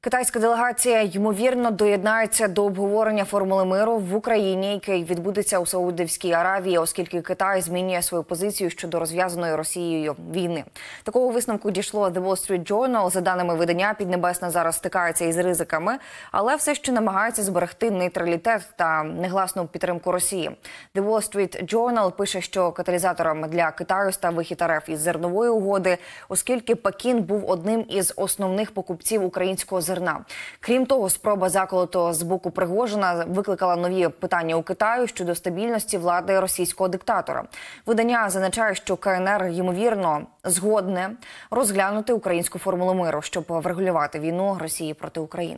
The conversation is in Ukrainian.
Китайська делегація ймовірно доєднається до обговорення формули миру в Україні, який відбудеться у Саудівській Аравії, оскільки Китай змінює свою позицію щодо розв'язаної Росією війни. Такого висновку дійшло The Wall Street Journal. За даними видання, Піднебесна зараз стикається із ризиками, але все ще намагається зберегти нейтралітет та негласну підтримку Росії. The Wall Street Journal пише, що каталізатором для Китаю став вихід РФ із зернової угоди, оскільки Пекін був одним із основних покупців українського зерна. Крім того, спроба заколоту з боку Пригожина викликала нові питання у Китаю щодо стабільності влади російського диктатора. Видання зазначає, що КНР ймовірно згодне розглянути українську формулу миру, щоб врегулювати війну Росії проти України.